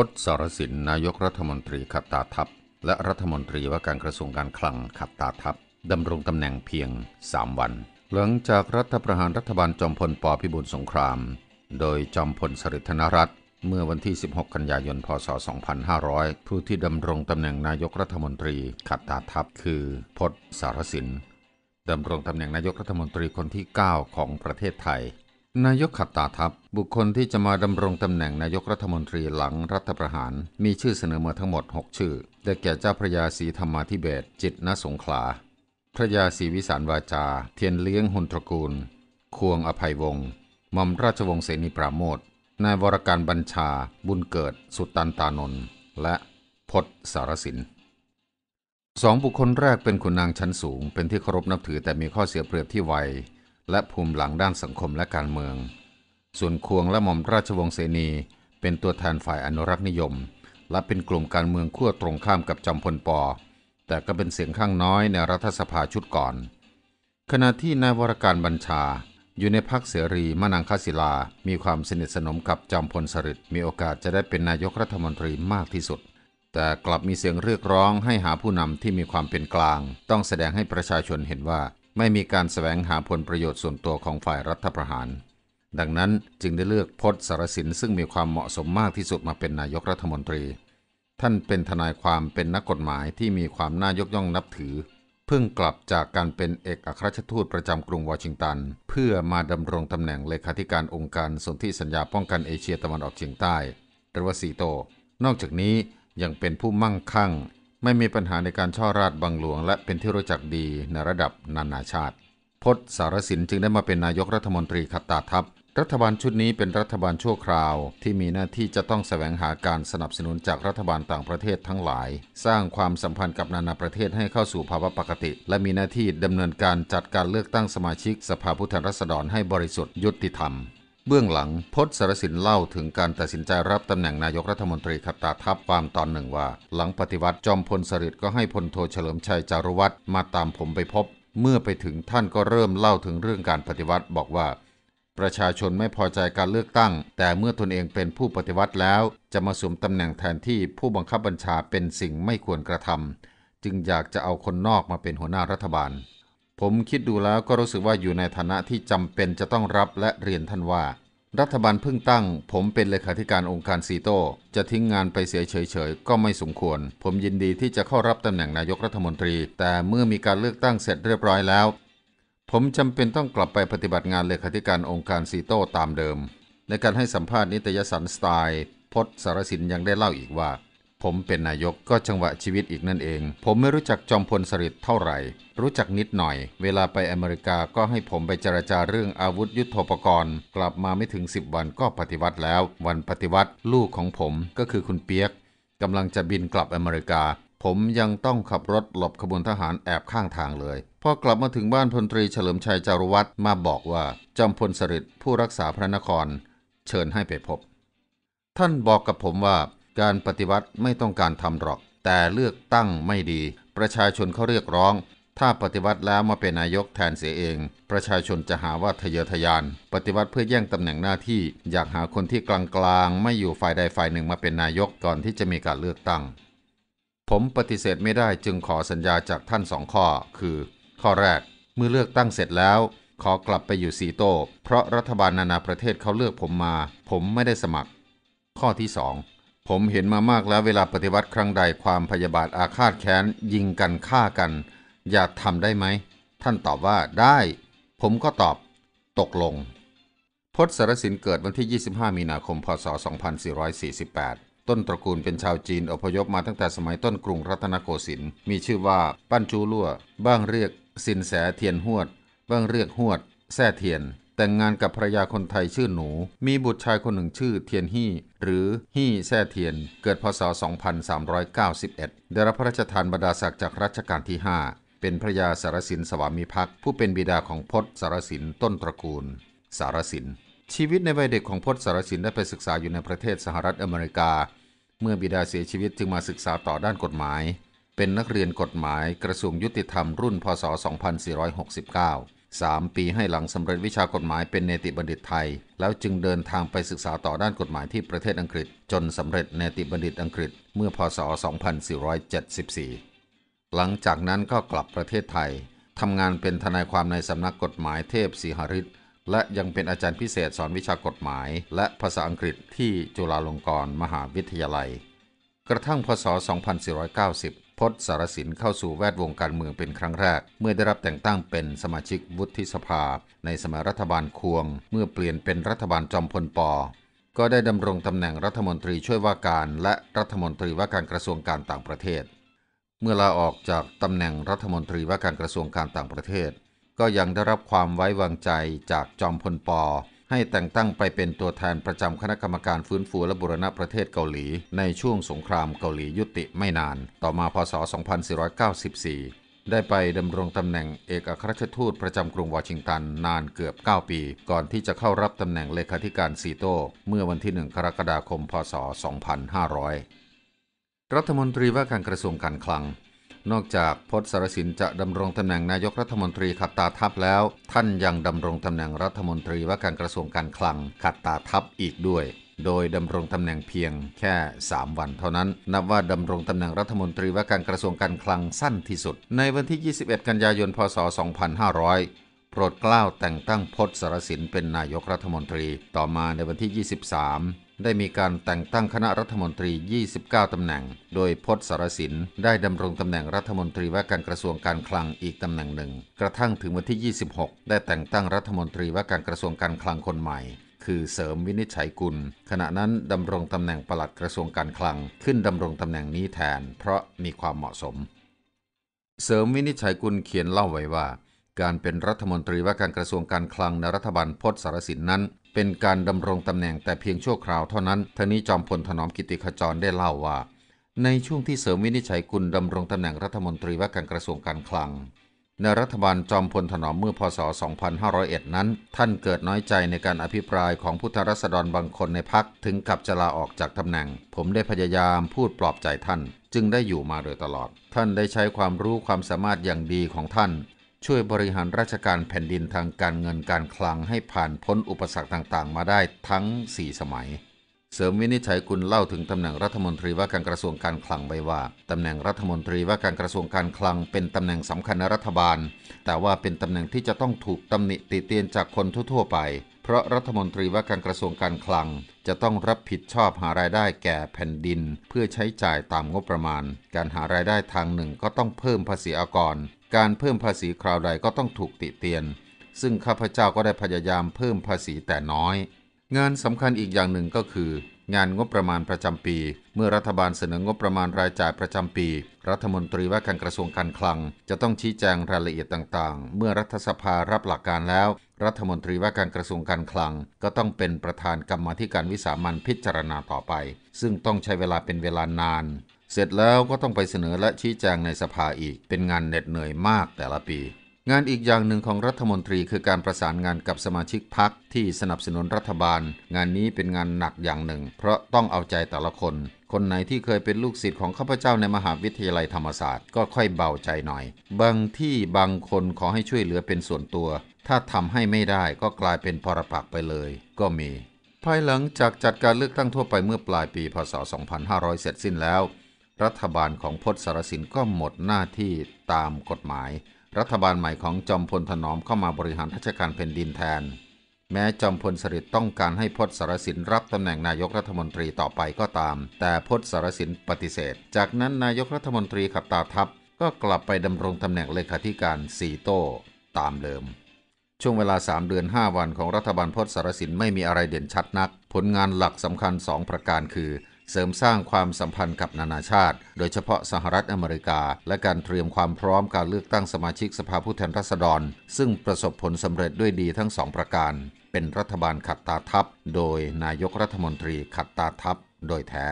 พศสารสินนายกรัฐมนตรีขับตาทัพ และรัฐมนตรีว่าการกระทรวงการคลังขับตาทัพดำรงตำแหน่งเพียง 3 วัน หลังจากรัฐประหารรัฐบาลจอมพลปพิบูลสงคราม โดยจอมพลสฤษดิ์ธนรัตน์เมื่อวันที่ 16 กันยายนพศ 2500ผู้ที่ดำรงตำแหน่งนายกรัฐมนตรีขับตาทัพ คือพศสารสินดำรงตำแหน่งนายกรัฐมนตรีคนที่ 9 ของประเทศไทยนายกขับตาทัพบุคคลที่จะมาดำรงตำแหน่งนายกรัฐมนตรีหลังรัฐประหาร มีชื่อเสนอมาทั้งหมด 6 ชื่อ ได้แก่เจ้าพระยาศรีธรรมาธิเบศจิตนสงขลา พระยาศรีวิสารวาจา เทียนเลี้ยงหุนตระกูล ควงอภัยวงศ์มอมราชวงศ์เสนีปราโมท นายวรการบัญชา บุญเกิด สุตันตานนท์และพศสารสินสองบุคคลแรกเป็นขุนนางชั้นสูง เป็นที่เคารพนับถือแต่มีข้อเสียเปรียบที่ไวและภูมิหลังด้านสังคมและการเมือง ส่วนควงและหม่อมราชวงศ์เสนีเป็นตัวแทนฝ่ายอนุรักษ์นิยม และเป็นกลุ่มการเมืองขั้วตรงข้ามกับจอมพลปอแต่ก็เป็นเสียงข้างน้อยในรัฐสภาชุดก่อน ขณะที่นายวรการบัญชาอยู่ในพักเสรีมนังคศิลา มีความสนิทสนมกับจอมพลสฤษดิ์มีโอกาสจะได้เป็นนายกรัฐมนตรีมากที่สุด แต่กลับมีเสียงเรียกร้องให้หาผู้นำที่มีความเป็นกลาง ต้องแสดงให้ประชาชนเห็นว่าไม่มีการสแสวงหาผลประโยชน์ส่วนตัวของฝ่ายรัฐประหาร ดังนั้นจึงได้เลือกพศสารสินซึ่งมีความเหมาะสมมากที่สุดมาเป็นนายกรัฐมนตรี ท่านเป็นทนายความเป็นนักกฎหมายที่มีความน่ายกย่องนับถือ เพิ่งกลับจากการเป็นเอกอัครราชทูตประจำกรุงวอชิงตันเพื่อมาดำรงตำแหน่งเลขาธิการองค์การสนธิสัญญาป้องกันเอเชียตะวันออกเฉียงใต้หรือว่าซีโต นอกจากนี้ยังเป็นผู้มั่งคั่งไม่มีปัญหาในการช่อราชบังหลวง และเป็นที่รู้จักดีในระดับนานาชาติพศสารสินจึงได้มาเป็นนายกรัฐมนตรีขัตตาทัพรัฐบาลชุดนี้เป็นรัฐบาลชั่วคราว ที่มีหน้าที่จะต้องแสวงหาการสนับสนุนจากรัฐบาลต่างประเทศทั้งหลาย สร้างความสัมพันธ์กับนานาประเทศให้เข้าสู่ภาวะปกติ และมีหน้าที่ดำเนินการจัดการเลือกตั้งสมาชิกสภาผู้แทนราษฎรให้บริสุทธิ์ยุติธรรมเบื้องหลังพศสารสินเล่าถึงการตัดสินใจรับตำแหน่งนายกรัฐมนตรีขับตาทัพความตอนหนึ่งว่า หลังปฏิวัติจอมพลสฤษดิ์ก็ให้พลโทเฉลิมชัยจารุวัฒน์มาตามผมไปพบ เมื่อไปถึงท่านก็เริ่มเล่าถึงเรื่องการปฏิวัติบอกว่า ประชาชนไม่พอใจการเลือกตั้ง แต่เมื่อตนเองเป็นผู้ปฏิวัติแล้วจะมาสวมตำแหน่งแทนที่ผู้บังคับบัญชาเป็นสิ่งไม่ควรกระทำจึงอยากจะเอาคนนอกมาเป็นหัวหน้ารัฐบาลผมคิดดูแล้วก็รู้สึกว่าอยู่ในฐานะที่จำเป็นจะต้องรับและเรียนท่านว่ารัฐบาลเพิ่งตั้ง ผมเป็นเลขาธิการองค์การซีโต้จะทิ้งงานไปเสียเฉยๆก็ไม่สมควร ผมยินดีที่จะเข้ารับตำแหน่งนายกรัฐมนตรี แต่เมื่อมีการเลือกตั้งเสร็จเรียบร้อยแล้ว ผมจำเป็นต้องกลับไปปฏิบัติงานเลขาธิการองค์การซีโต้ตามเดิม ในการให้สัมภาษณ์นิตยสารสไตล์พศสารสินยังได้เล่าอีกว่าผมเป็นนายกก็จังหวะชีวิตอีกนั่นเอง ผมไม่รู้จักจอมพลสฤษดิ์เท่าไหร่ รู้จักนิดหน่อย เวลาไปอเมริกาก็ให้ผมไปเจรจาเรื่องอาวุธยุโทโธปกรณ์ กลับมาไม่ถึง 10 วันก็ปฏิวัติแล้ว วันปฏิวัติลูกของผมก็คือคุณเปียกกำลังจะบินกลับอเมริกา ผมยังต้องขับรถหลบขบวนทหารแอบข้างทางเลย พอกลับมาถึงบ้านพลตรีเฉลิมชัยจารุวัฒมาบอกว่าจอมพลสฤษดิ์ผู้รักษาพระนคร เชิญให้ไปพบ ท่านบอกกับผมว่าการปฏิวัติไม่ต้องการทำหรอก แต่เลือกตั้งไม่ดี ประชาชนเขาเรียกร้อง ถ้าปฏิวัติแล้วมาเป็นนายกแทนเสียเอง ประชาชนจะหาว่าทะเยอทะยาน ปฏิวัติเพื่อแย่งตำแหน่งหน้าที่ อยากหาคนที่กลางๆ ไม่อยู่ฝ่ายใดฝ่ายหนึ่งมาเป็นนายกก่อนที่จะมีการเลือกตั้ง ผมปฏิเสธไม่ได้จึงขอสัญญาจากท่านสองข้อคือ ข้อแรก เมื่อเลือกตั้งเสร็จแล้ว ขอกลับไปอยู่สีโต เพราะรัฐบาลนานาประเทศเขาเลือกผมมา ผมไม่ได้สมัคร ข้อที่สองผมเห็นมามากแล้วเวลาปฏิวัติครั้งใดความพยาบาทอาฆาตแค้น ยิงกันฆ่ากัน อยากทำได้ไหมท่านตอบว่าได้ ผมก็ตอบตกลงพศสารสินเกิดวันที่ 25 มีนาคม พศ 2448 ต้นตระกูลเป็นชาวจีนอพยพมาตั้งแต่สมัยต้นกรุงรัตนโกสินทร์มีชื่อว่าปั้นจูลั่ว บ้างเรียกสินแสเทียนหวด บ้างเรียกหวดแซ่เทียนแต่งงานกับภรรยาคนไทยชื่อหนู มีบุตรชายคนหนึ่งชื่อเทียนฮี่หรือฮี่แซ่เทียนเกิดพศ2391ได้รับพระราชทานบรรดาศักดิ์จากรัชกาลที่ 5 เป็นพระยาสารสินสวามิภักดิ์ผู้เป็นบิดาของพศสารสินต้นตระกูล สารสินชีวิตในวัยเด็กของพศสารสินได้ไปศึกษาอยู่ในประเทศสหรัฐอเมริกา เมื่อบิดาเสียชีวิตจึงมาศึกษาต่อด้านกฎหมาย เป็นนักเรียนกฎหมายกระทรวงยุติธรรมรุ่น พศ 2469 3ปีให้หลังสำเร็จวิชากฎหมายเป็นเนติบัณฑิตไทยแล้วจึงเดินทางไปศึกษาต่อด้านกฎหมายที่ประเทศอังกฤษจนสำเร็จเนติบัณฑิตอังกฤษเมื่อพศ 2474 หลังจากนั้นก็กลับประเทศไทยทำงานเป็นทนายความในสำนักกฎหมายเทพศรีหฤทธิ์และยังเป็นอาจารย์พิเศษสอนวิชากฎหมาย และภาษาอังกฤษที่จุฬาลงกรณ์มหาวิทยาลัย กระทั่งพศ 2490พจน์สารสินเข้าสู่แวดวงการเมืองเป็นครั้งแรก เมื่อได้รับแต่งตั้งเป็นสมาชิกวุฒิสภา ในสมัยรัฐบาลควง เมื่อเปลี่ยนเป็นรัฐบาลจอมพลป ก็ได้ดำรงตำแหน่งรัฐมนตรีช่วยว่าการ และรัฐมนตรีว่าการกระทรวงการต่างประเทศ เมื่อลาออกจากตำแหน่งรัฐมนตรีว่าการกระทรวงการต่างประเทศ ก็ยังได้รับความไว้วางใจจากจอมพลปให้แต่งตั้งไปเป็นตัวแทนประจำคณะกรรมการฟื้นฟูและบูรณะประเทศเกาหลี ในช่วงสงครามเกาหลียุติไม่นาน ต่อมาพศ 2494 ได้ไปดำรงตำแหน่งเอกอัครราชทูตประจำกรุงวอชิงตันนานเกือบ 9 ปี ก่อนที่จะเข้ารับตำแหน่งเลขาธิการซีโต้ เมื่อวันที่1กรกฎาคมพศ 2500 รัฐมนตรีว่าการกระทรวงการคลังนอกจากพศสารสินจะดำรงตำแหน่งนายกรัฐมนตรีขับตาทัพแล้ว ท่านยังดำรงตำแหน่งรัฐมนตรีว่าการกระทรวงการคลังขัดตาทัพอีกด้วย โดยดำรงตำแหน่งเพียงแค่ 3 วัน เท่านั้น นับว่าดำรงตำแหน่งรัฐมนตรีว่าการกระทรวงการคลังสั้นที่สุด ในวันที่ 21กันยายนพศ2500โปรดเกล้าแต่งตั้งพศสารสินเป็นนายกรัฐมนตรีต่อมาในวันที่ 23ได้มีการแต่งตั้งคณะรัฐมนตรี 29 ตำแหน่ง โดยพศสารสินได้ดำรงตำแหน่งรัฐมนตรีว่าการกระทรวงการคลังอีกตำแหน่งหนึ่ง กระทั่งถึงวันที่ 26 ได้แต่งตั้งรัฐมนตรีว่าการกระทรวงการคลังคนใหม่ คือเสริมวินิจฉัยกุล ขณะนั้นดำรงตำแหน่งปลัดกระทรวงการคลัง ขึ้นดำรงตำแหน่งนี้แทน เพราะมีความเหมาะสม เสริมวินิจฉัยกุลเขียนเล่าไว้ว่าการเป็นรัฐมนตรีว่าการกระทรวงการคลังในรัฐบาลพศสารสินนั้นเป็นการดำรงตำแหน่งแต่เพียงชั่วคราวเท่านั้นทนี้จอมพลถนอมกิติขจรได้เล่าว่า ในช่วงที่เสริมวินิจฉัยคุณดำรงตำแหน่งรัฐมนตรีว่าการกระทรวงการคลัง ในรัฐบาลจอมพลถนอมเมื่อพศ 2501 นั้น ท่านเกิดน้อยใจในการอภิปรายของผู้ทธรัษฎรบางคนในพักถึงกับจะลาออกจากตำแหน่ง ผมได้พยายามพูดปลอบใจท่าน จึงได้อยู่มาโดยตลอด ท่านได้ใช้ความรู้ความสามารถอย่างดีของท่านช่วยบริหารราชการแผ่นดินทางการเงินการคลังให้ผ่านพ้นอุปสรรคต่างๆ มาได้ทั้ง 4 สมัย เสริมวินิจฉัย คุณเล่าถึงตำแหน่งรัฐมนตรีว่าการกระทรวงการคลังไว้ว่าตำแหน่งรัฐมนตรีว่าการกระทรวงการคลังเป็นตำแหน่งสำคัญในรัฐบาล แต่ว่าเป็นตำแหน่งที่จะต้องถูกตำหนิติเตียนจากคนทั่ว ๆไปเพราะรัฐมนตรีว่าการกระทรวงการคลัง จะต้องรับผิดชอบหารายได้แก่แผ่นดิน เพื่อใช้จ่ายตามงบประมาณ การหารายได้ทางหนึ่งก็ต้องเพิ่มภาษีอากร การเพิ่มภาษีคราวใดก็ต้องถูกติเตียน ซึ่งข้าพเจ้าก็ได้พยายามเพิ่มภาษีแต่น้อย งานสำคัญอีกอย่างหนึ่งก็คืองานงบประมาณประจำปี เมื่อรัฐบาลเสนองบประมาณรายจ่ายประจำปี รัฐมนตรีว่าการกระทรวงการคลัง จะต้องชี้แจงรายละเอียดต่างๆ เมื่อรัฐสภารับหลักการแล้ว รัฐมนตรีว่าการกระทรวงการคลัง ก็ต้องเป็นประธานกรรมธิการวิสามันพิจารณาต่อไป ซึ่งต้องใช้เวลาเป็นเวลานาน เสร็จแล้วก็ต้องไปเสนอและชี้แจงในสภาอีก เป็นงานเหน็ดเหนื่อยมากแต่ละปีงานอีกอย่างหนึ่งของรัฐมนตรีคือการประสานงานกับสมาชิกพรรคที่สนับสนุนรัฐบาล งานนี้เป็นงานหนักอย่างหนึ่งเพราะต้องเอาใจแต่ละคน คนไหนที่เคยเป็นลูกศิษย์ของข้าพเจ้าในมหาวิทยาลัยธรรมศาสตร์ก็ค่อยเบาใจหน่อย บางที่บางคนขอให้ช่วยเหลือเป็นส่วนตัว ถ้าทำให้ไม่ได้ก็กลายเป็นพรปักไปเลย ก็มีภายหลังจากจัดการเลือกตั้งทั่วไปเมื่อปลายปีพศ 2500 เสร็จสิ้นแล้ว รัฐบาลของพศสารสินก็หมดหน้าที่ตามกฎหมายรัฐบาลใหม่ของจอมพลถนอมเข้ามาบริหารราชการแผ่นดินแทน แม้จอมพลสฤษดิ์ต้องการให้พศสารสินรับตำแหน่งนายกรัฐมนตรีต่อไปก็ตาม แต่พศสารสินปฏิเสธ จากนั้นนายกรัฐมนตรีขับตาทัพก็กลับไปดำรงตำแหน่งเลขาธิการสีโต้ตามเดิม ช่วงเวลา 3 เดือน 5 วันของรัฐบาลพศสารสินไม่มีอะไรเด่นชัดนัก ผลงานหลักสำคัญ 2 ประการคือเสริมสร้างความสัมพันธ์กับนานาชาติ โดยเฉพาะสหรัฐอเมริกา และการเตรียมความพร้อมการเลือกตั้งสมาชิกสภาผู้แทนราษฎร ซึ่งประสบผลสำเร็จด้วยดีทั้งสองประการ เป็นรัฐบาลขัดตาทับโดยนายกรัฐมนตรีขัดตาทับโดยแท้